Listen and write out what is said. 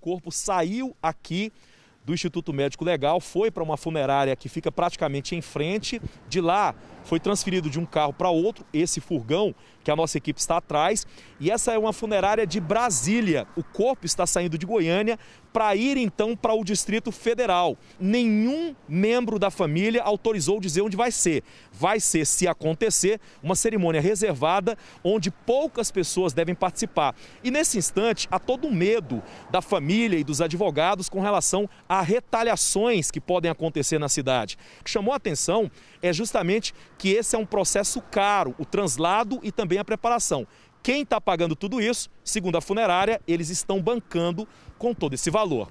corpo saiu aqui do Instituto Médico Legal, foi para uma funerária que fica praticamente em frente. De lá, foi transferido de um carro para outro, esse furgão que a nossa equipe está atrás. E essa é uma funerária de Brasília. O corpo está saindo de Goiânia para ir então para o Distrito Federal. Nenhum membro da família autorizou dizer onde vai ser. Vai ser, se acontecer, uma cerimônia reservada onde poucas pessoas devem participar. E nesse instante, há todo o medo da família e dos advogados com relação a retaliações que podem acontecer na cidade. O que chamou a atenção é justamente que esse é um processo caro, o translado e também a preparação. Quem está pagando tudo isso, segundo a funerária, eles estão bancando com todo esse valor.